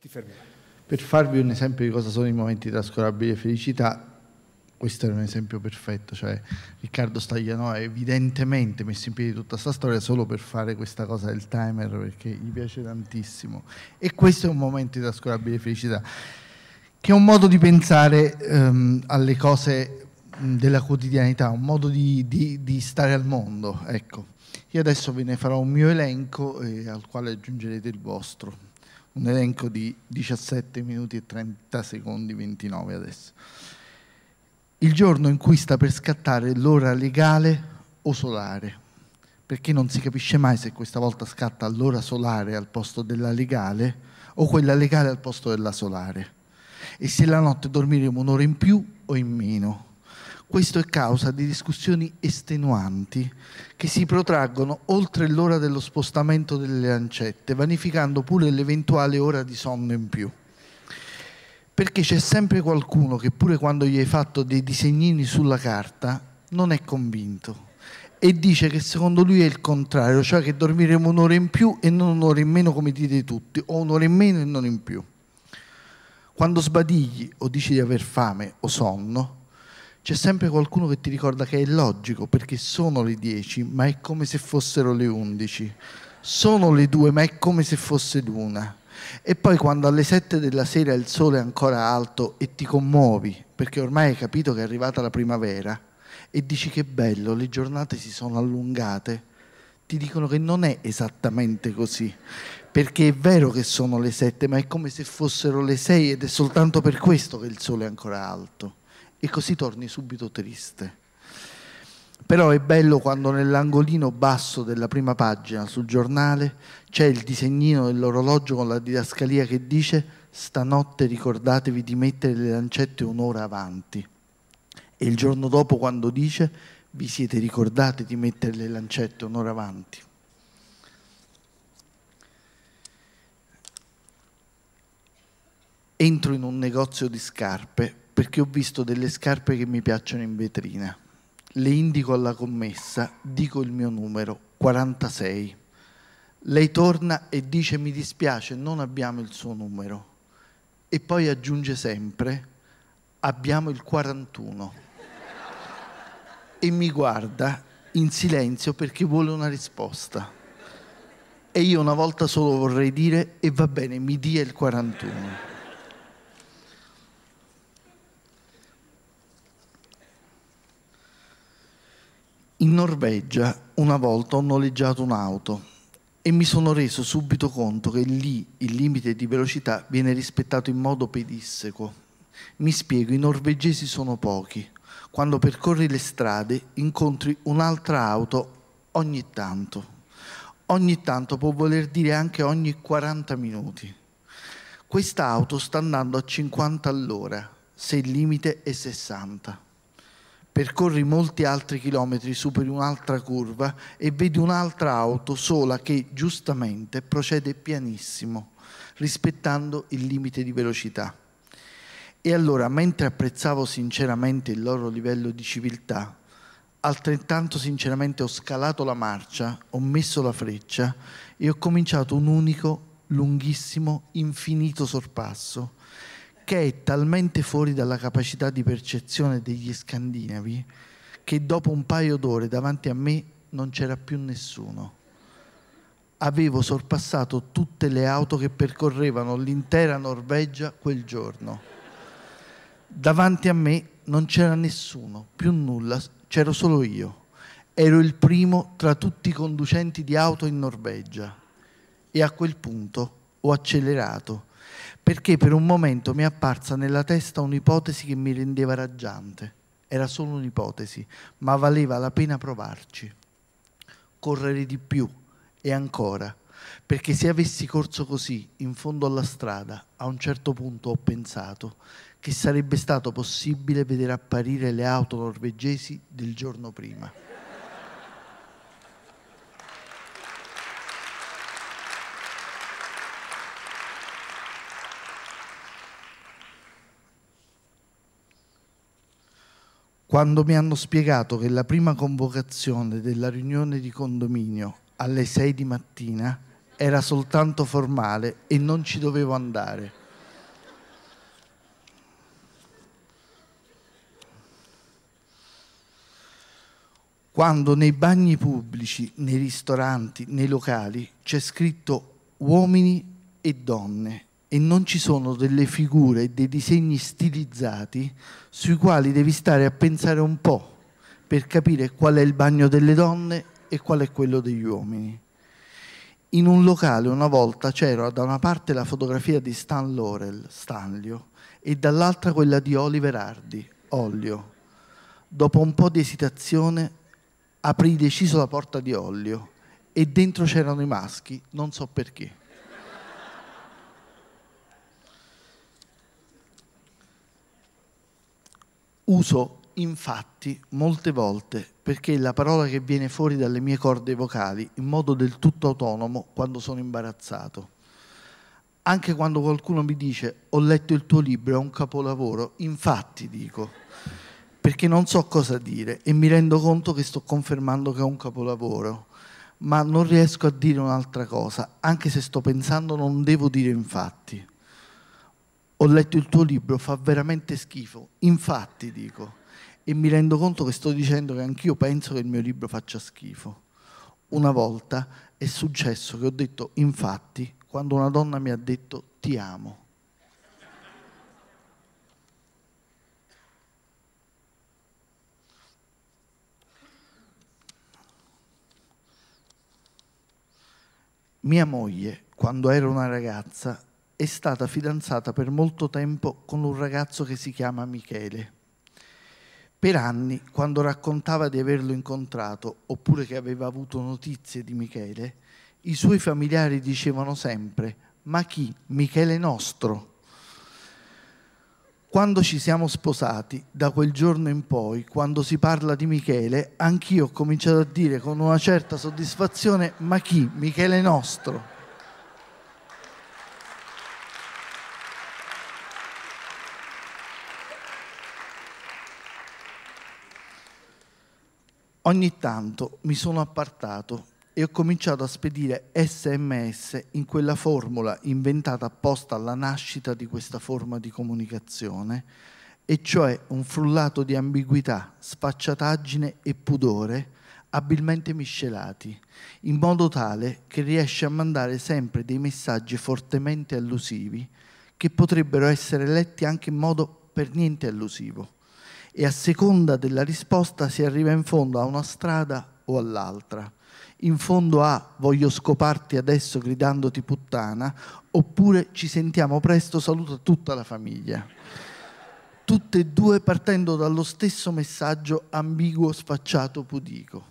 ti fermerai. Per farvi un esempio di cosa sono i momenti di trascurabile felicità, questo è un esempio perfetto, cioè Riccardo Stagliano ha evidentemente messo in piedi tutta questa storia solo per fare questa cosa del timer perché gli piace tantissimo e questo è un momento di trascurabile felicità che è un modo di pensare um, alle cose della quotidianità, un modo di, di, di stare al mondo, ecco. Io adesso ve ne farò un mio elenco eh, al quale aggiungerete il vostro un elenco di 17 minuti e 30 secondi, 29 adesso. Il giorno in cui sta per scattare l'ora legale o solare, perché non si capisce mai se questa volta scatta l'ora solare al posto della legale o quella legale al posto della solare, e se la notte dormiremo un'ora in più o in meno questo è causa di discussioni estenuanti che si protraggono oltre l'ora dello spostamento delle lancette, vanificando pure l'eventuale ora di sonno in più. Perché c'è sempre qualcuno che pure quando gli hai fatto dei disegnini sulla carta non è convinto e dice che secondo lui è il contrario, cioè che dormiremo un'ora in più e non un'ora in meno come dite tutti, o un'ora in meno e non in più. Quando sbadigli o dici di aver fame o sonno, c'è sempre qualcuno che ti ricorda che è logico perché sono le 10 ma è come se fossero le 11 sono le 2 ma è come se fosse l'una e poi quando alle 7 della sera il sole è ancora alto e ti commuovi perché ormai hai capito che è arrivata la primavera e dici che bello le giornate si sono allungate ti dicono che non è esattamente così perché è vero che sono le 7 ma è come se fossero le 6 ed è soltanto per questo che il sole è ancora alto e così torni subito triste. Però è bello quando nell'angolino basso della prima pagina sul giornale c'è il disegnino dell'orologio con la didascalia che dice stanotte ricordatevi di mettere le lancette un'ora avanti. E il giorno dopo quando dice vi siete ricordati di mettere le lancette un'ora avanti. Entro in un negozio di scarpe perché ho visto delle scarpe che mi piacciono in vetrina. Le indico alla commessa, dico il mio numero, 46. Lei torna e dice mi dispiace, non abbiamo il suo numero. E poi aggiunge sempre, abbiamo il 41. e mi guarda in silenzio perché vuole una risposta. E io una volta solo vorrei dire, e va bene, mi dia il 41. In Norvegia una volta ho noleggiato un'auto e mi sono reso subito conto che lì il limite di velocità viene rispettato in modo pedisseco. Mi spiego, i norvegesi sono pochi. Quando percorri le strade incontri un'altra auto ogni tanto. Ogni tanto può voler dire anche ogni 40 minuti. Questa auto sta andando a 50 all'ora se il limite è 60 Percorri molti altri chilometri, superi un'altra curva e vedi un'altra auto sola che giustamente procede pianissimo, rispettando il limite di velocità. E allora, mentre apprezzavo sinceramente il loro livello di civiltà, altrettanto sinceramente ho scalato la marcia, ho messo la freccia e ho cominciato un unico, lunghissimo, infinito sorpasso perché è talmente fuori dalla capacità di percezione degli scandinavi che dopo un paio d'ore davanti a me non c'era più nessuno. Avevo sorpassato tutte le auto che percorrevano l'intera Norvegia quel giorno. Davanti a me non c'era nessuno, più nulla, c'ero solo io. Ero il primo tra tutti i conducenti di auto in Norvegia e a quel punto ho accelerato perché per un momento mi è apparsa nella testa un'ipotesi che mi rendeva raggiante. Era solo un'ipotesi, ma valeva la pena provarci. Correre di più e ancora, perché se avessi corso così, in fondo alla strada, a un certo punto ho pensato che sarebbe stato possibile vedere apparire le auto norvegesi del giorno prima. quando mi hanno spiegato che la prima convocazione della riunione di condominio alle 6 di mattina era soltanto formale e non ci dovevo andare. Quando nei bagni pubblici, nei ristoranti, nei locali c'è scritto uomini e donne e non ci sono delle figure e dei disegni stilizzati sui quali devi stare a pensare un po' per capire qual è il bagno delle donne e qual è quello degli uomini. In un locale una volta c'era da una parte la fotografia di Stan Laurel, Stanlio, e dall'altra quella di Oliver Hardy, Olio. Dopo un po' di esitazione aprì deciso la porta di Olio e dentro c'erano i maschi, non so perché. uso infatti molte volte perché è la parola che viene fuori dalle mie corde vocali in modo del tutto autonomo quando sono imbarazzato. Anche quando qualcuno mi dice ho letto il tuo libro, è un capolavoro, infatti dico, perché non so cosa dire e mi rendo conto che sto confermando che è un capolavoro, ma non riesco a dire un'altra cosa, anche se sto pensando non devo dire infatti ho letto il tuo libro, fa veramente schifo. Infatti, dico, e mi rendo conto che sto dicendo che anch'io penso che il mio libro faccia schifo. Una volta è successo che ho detto, infatti, quando una donna mi ha detto ti amo. Mia moglie, quando era una ragazza, è stata fidanzata per molto tempo con un ragazzo che si chiama Michele. Per anni, quando raccontava di averlo incontrato oppure che aveva avuto notizie di Michele, i suoi familiari dicevano sempre, ma chi? Michele nostro. Quando ci siamo sposati, da quel giorno in poi, quando si parla di Michele, anch'io ho cominciato a dire con una certa soddisfazione, ma chi? Michele nostro. Ogni tanto mi sono appartato e ho cominciato a spedire sms in quella formula inventata apposta alla nascita di questa forma di comunicazione, e cioè un frullato di ambiguità, sfacciataggine e pudore abilmente miscelati, in modo tale che riesce a mandare sempre dei messaggi fortemente allusivi che potrebbero essere letti anche in modo per niente allusivo e a seconda della risposta si arriva in fondo a una strada o all'altra. In fondo a voglio scoparti adesso gridandoti puttana, oppure ci sentiamo presto, saluta tutta la famiglia. Tutte e due partendo dallo stesso messaggio ambiguo, sfacciato, pudico.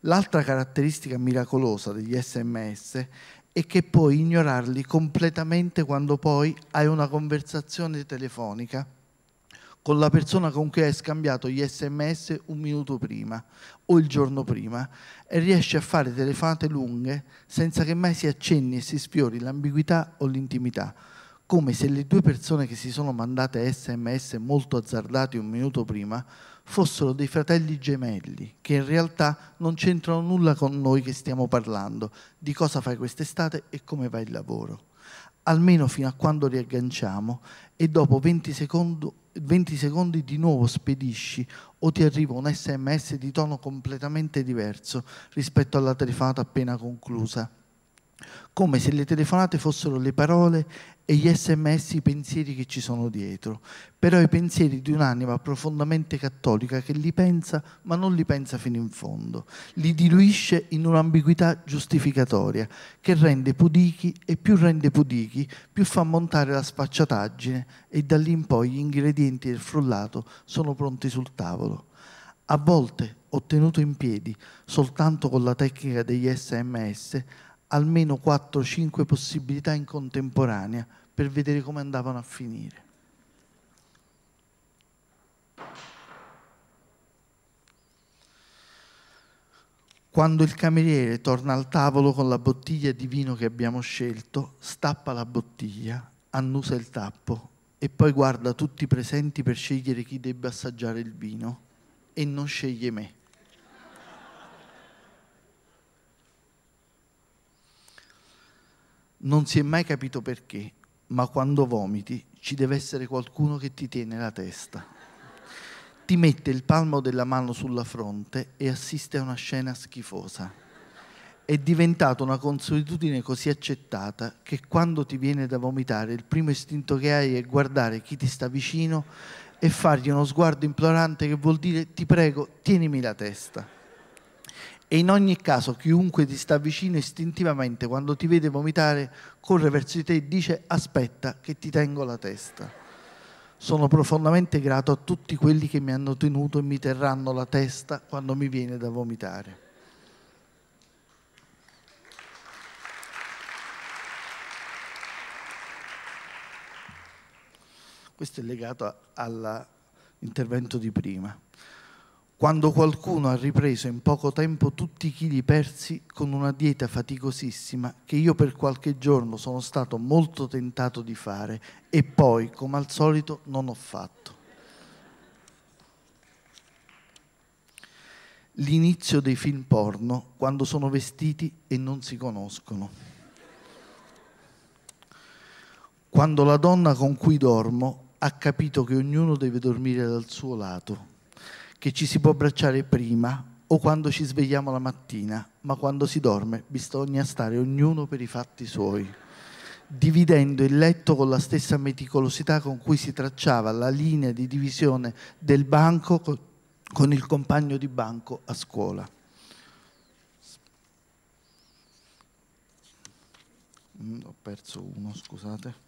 L'altra caratteristica miracolosa degli sms è che puoi ignorarli completamente quando poi hai una conversazione telefonica con la persona con cui hai scambiato gli sms un minuto prima o il giorno prima e riesci a fare telefonate lunghe senza che mai si accenni e si sfiori l'ambiguità o l'intimità, come se le due persone che si sono mandate sms molto azzardati un minuto prima fossero dei fratelli gemelli che in realtà non c'entrano nulla con noi che stiamo parlando, di cosa fai quest'estate e come va il lavoro almeno fino a quando riagganciamo e dopo 20 secondi, 20 secondi di nuovo spedisci o ti arriva un sms di tono completamente diverso rispetto alla telefonata appena conclusa come se le telefonate fossero le parole e gli sms i pensieri che ci sono dietro, però i pensieri di un'anima profondamente cattolica che li pensa ma non li pensa fino in fondo, li diluisce in un'ambiguità giustificatoria che rende pudichi e più rende pudichi, più fa montare la spacciataggine e da lì in poi gli ingredienti del frullato sono pronti sul tavolo. A volte, ottenuto in piedi soltanto con la tecnica degli sms, almeno 4-5 possibilità in contemporanea per vedere come andavano a finire. Quando il cameriere torna al tavolo con la bottiglia di vino che abbiamo scelto, stappa la bottiglia, annusa il tappo e poi guarda tutti i presenti per scegliere chi debba assaggiare il vino e non sceglie me. non si è mai capito perché, ma quando vomiti ci deve essere qualcuno che ti tiene la testa. Ti mette il palmo della mano sulla fronte e assiste a una scena schifosa. È diventata una consuetudine così accettata che quando ti viene da vomitare il primo istinto che hai è guardare chi ti sta vicino e fargli uno sguardo implorante che vuol dire ti prego, tienimi la testa. E in ogni caso chiunque ti sta vicino istintivamente quando ti vede vomitare corre verso di te e dice aspetta che ti tengo la testa. Sono profondamente grato a tutti quelli che mi hanno tenuto e mi terranno la testa quando mi viene da vomitare. Questo è legato all'intervento di prima quando qualcuno ha ripreso in poco tempo tutti i chili persi con una dieta faticosissima che io per qualche giorno sono stato molto tentato di fare e poi, come al solito, non ho fatto. L'inizio dei film porno quando sono vestiti e non si conoscono. Quando la donna con cui dormo ha capito che ognuno deve dormire dal suo lato che ci si può abbracciare prima o quando ci svegliamo la mattina, ma quando si dorme bisogna stare ognuno per i fatti suoi, dividendo il letto con la stessa meticolosità con cui si tracciava la linea di divisione del banco con il compagno di banco a scuola. Mm, ho perso uno, scusate.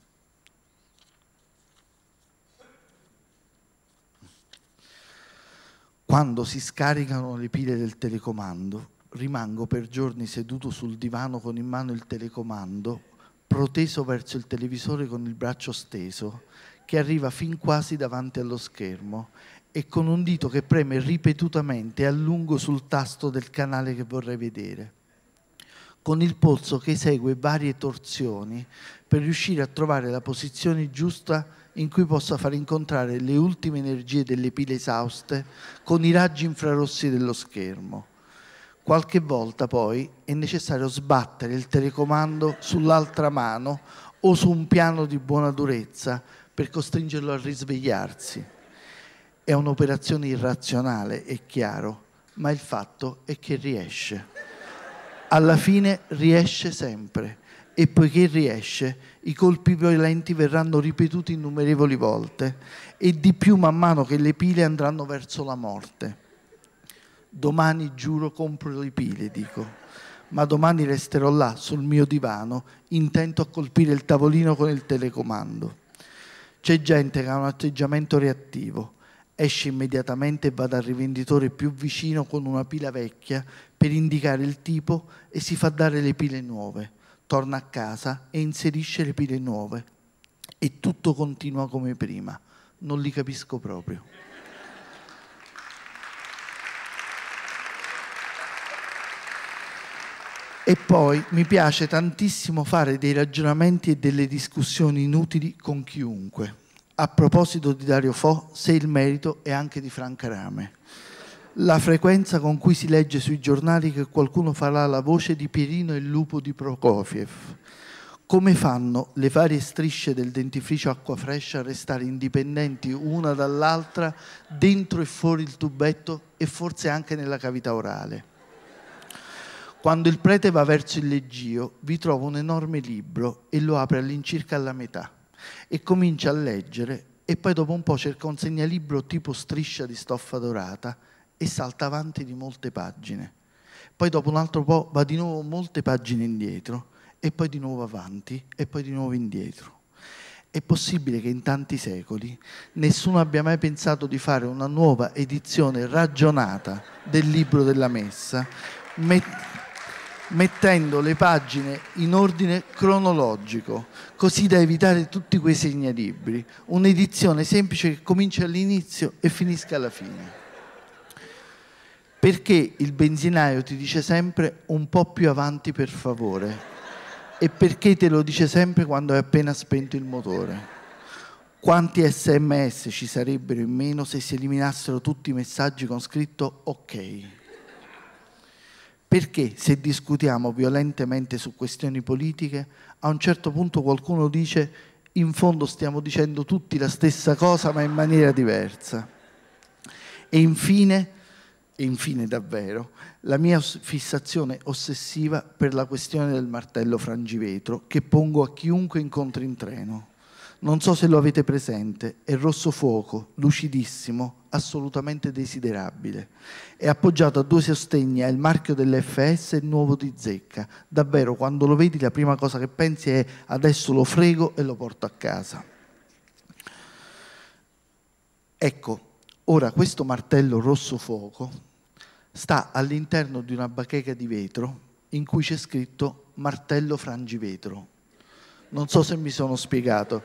Quando si scaricano le pile del telecomando, rimango per giorni seduto sul divano con in mano il telecomando, proteso verso il televisore con il braccio steso, che arriva fin quasi davanti allo schermo e con un dito che preme ripetutamente a lungo sul tasto del canale che vorrei vedere, con il polso che esegue varie torsioni per riuscire a trovare la posizione giusta in cui possa far incontrare le ultime energie delle pile esauste con i raggi infrarossi dello schermo. Qualche volta poi è necessario sbattere il telecomando sull'altra mano o su un piano di buona durezza per costringerlo a risvegliarsi. È un'operazione irrazionale, è chiaro, ma il fatto è che riesce. Alla fine riesce sempre e poiché riesce, i colpi violenti verranno ripetuti innumerevoli volte e di più man mano che le pile andranno verso la morte. Domani giuro compro le pile, dico, ma domani resterò là sul mio divano, intento a colpire il tavolino con il telecomando. C'è gente che ha un atteggiamento reattivo, esce immediatamente e va dal rivenditore più vicino con una pila vecchia per indicare il tipo e si fa dare le pile nuove torna a casa e inserisce le pile nuove e tutto continua come prima. Non li capisco proprio. E poi mi piace tantissimo fare dei ragionamenti e delle discussioni inutili con chiunque. A proposito di Dario Fo, se il merito è anche di Franca Rame la frequenza con cui si legge sui giornali che qualcuno farà la voce di Pierino e il lupo di Prokofiev. Come fanno le varie strisce del dentifricio acqua fresca a restare indipendenti una dall'altra dentro e fuori il tubetto e forse anche nella cavità orale? Quando il prete va verso il leggio, vi trova un enorme libro e lo apre all'incirca alla metà e comincia a leggere e poi dopo un po' cerca un segnalibro tipo striscia di stoffa dorata e salta avanti di molte pagine. Poi dopo un altro po' va di nuovo molte pagine indietro e poi di nuovo avanti e poi di nuovo indietro. È possibile che in tanti secoli nessuno abbia mai pensato di fare una nuova edizione ragionata del libro della messa, met- mettendo le pagine in ordine cronologico, così da evitare tutti quei segnalibri. Un'edizione semplice che comincia all'inizio e finisca alla fine perché il benzinaio ti dice sempre un po' più avanti per favore e perché te lo dice sempre quando hai appena spento il motore. Quanti sms ci sarebbero in meno se si eliminassero tutti i messaggi con scritto ok? Perché se discutiamo violentemente su questioni politiche, a un certo punto qualcuno dice in fondo stiamo dicendo tutti la stessa cosa ma in maniera diversa. E infine e infine davvero la mia fissazione ossessiva per la questione del martello frangivetro che pongo a chiunque incontri in treno. Non so se lo avete presente, è rosso fuoco, lucidissimo, assolutamente desiderabile. È appoggiato a due sostegni il marchio dell'FS e il nuovo di zecca. Davvero, quando lo vedi la prima cosa che pensi è adesso lo frego e lo porto a casa. Ecco, ora questo martello rosso fuoco sta all'interno di una bacheca di vetro in cui c'è scritto martello frangivetro. Non so se mi sono spiegato.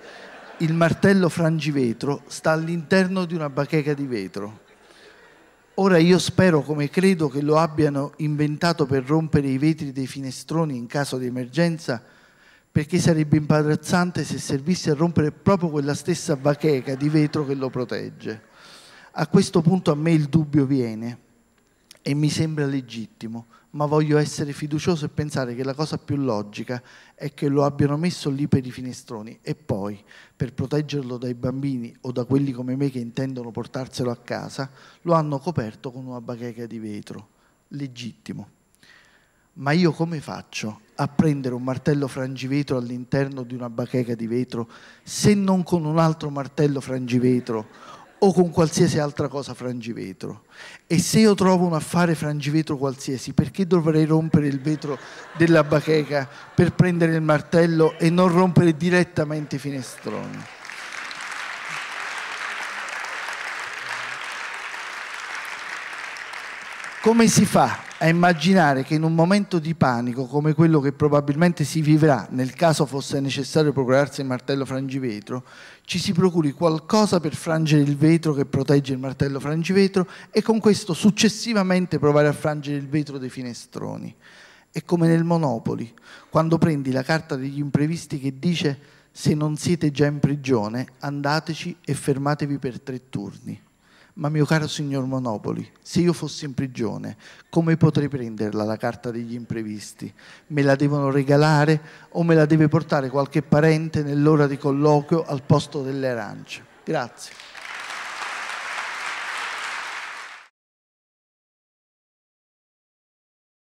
Il martello frangivetro sta all'interno di una bacheca di vetro. Ora io spero, come credo, che lo abbiano inventato per rompere i vetri dei finestroni in caso di emergenza, perché sarebbe imbarazzante se servisse a rompere proprio quella stessa bacheca di vetro che lo protegge. A questo punto a me il dubbio viene e mi sembra legittimo, ma voglio essere fiducioso e pensare che la cosa più logica è che lo abbiano messo lì per i finestroni e poi, per proteggerlo dai bambini o da quelli come me che intendono portarselo a casa, lo hanno coperto con una bacheca di vetro. Legittimo. Ma io come faccio a prendere un martello frangivetro all'interno di una bacheca di vetro se non con un altro martello frangivetro o con qualsiasi altra cosa frangivetro. E se io trovo un affare frangivetro qualsiasi, perché dovrei rompere il vetro della bacheca per prendere il martello e non rompere direttamente i finestroni? Come si fa a immaginare che in un momento di panico come quello che probabilmente si vivrà nel caso fosse necessario procurarsi il martello frangivetro, ci si procuri qualcosa per frangere il vetro che protegge il martello frangivetro e con questo successivamente provare a frangere il vetro dei finestroni? È come nel Monopoli, quando prendi la carta degli imprevisti che dice se non siete già in prigione andateci e fermatevi per tre turni. Ma mio caro signor Monopoli, se io fossi in prigione, come potrei prenderla la carta degli imprevisti? Me la devono regalare o me la deve portare qualche parente nell'ora di colloquio al posto delle arance? Grazie.